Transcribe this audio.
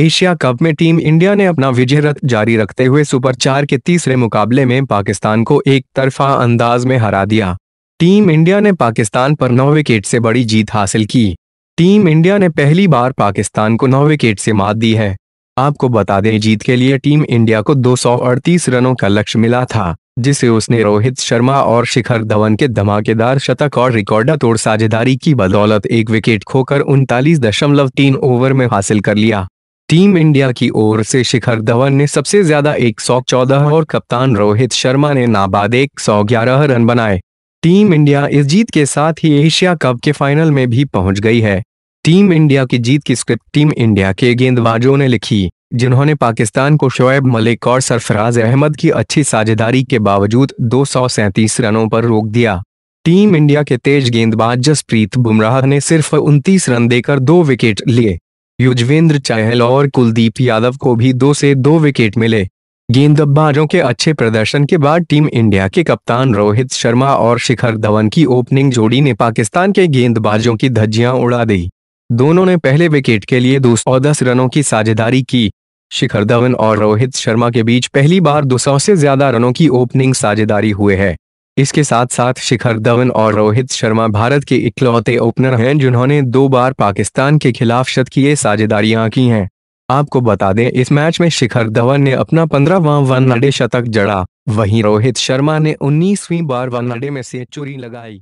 Asia cup में team India ने अपना विजय रथ जारी रखते हुए सुपर चार के तीसरे मुकाबले में पाकिस्तान को एक तरफा अंदाज में हरा दिया टीम इंडिया ने पाकिस्तान पर नौ विकेट से बड़ी जीत हासिल की टीम इंडिया ने पहली बार पाकिस्तान को नौ विकेट से मात दी है आपको बता दें जीत के लिए टीम इंडिया को दो रनों का लक्ष्य मिला था जिसे उसने रोहित शर्मा और शिखर धवन के धमाकेदार शतक और रिकॉर्डा तोड़ साझेदारी की बदौलत एक विकेट खोकर उनतालीस दशमलव तीन ओवर में हासिल कर लिया टीम इंडिया की ओर से शिखर धवन ने सबसे ज्यादा एक और कप्तान रोहित शर्मा ने नाबाद एक रन बनाए टीम इंडिया इस जीत के साथ ही एशिया कप के फाइनल में भी पहुंच गई है टीम इंडिया की जीत की स्क्रिप्ट टीम इंडिया के गेंदबाजों ने लिखी जिन्होंने पाकिस्तान को शोएब मलिक और सरफराज अहमद की अच्छी साझेदारी के बावजूद दो रनों पर रोक दिया टीम इंडिया के तेज गेंदबाज जसप्रीत बुमराह ने सिर्फ 29 रन देकर दो विकेट लिए युजवेंद्र चहल और कुलदीप यादव को भी दो से दो विकेट मिले गेंदबाजों के अच्छे प्रदर्शन के बाद टीम इंडिया के कप्तान रोहित शर्मा और शिखर धवन की ओपनिंग जोड़ी ने पाकिस्तान के गेंदबाजों की धज्जियां उड़ा दी दोनों ने पहले विकेट के लिए दो सौ दस रनों की साझेदारी की शिखर धवन और रोहित शर्मा के बीच पहली बार दो सौ से ज्यादा रनों की ओपनिंग साझेदारी हुए है इसके साथ साथ शिखर धवन और रोहित शर्मा भारत के इकलौते ओपनर हैं जिन्होंने दो बार पाकिस्तान के खिलाफ शतकीय साझेदारियां की हैं आपको बता दें इस मैच में शिखर धवन ने अपना पंद्रहवां वनडे शतक जड़ा वहीं रोहित शर्मा ने उन्नीसवीं बार वन अडे में से चोरी लगाई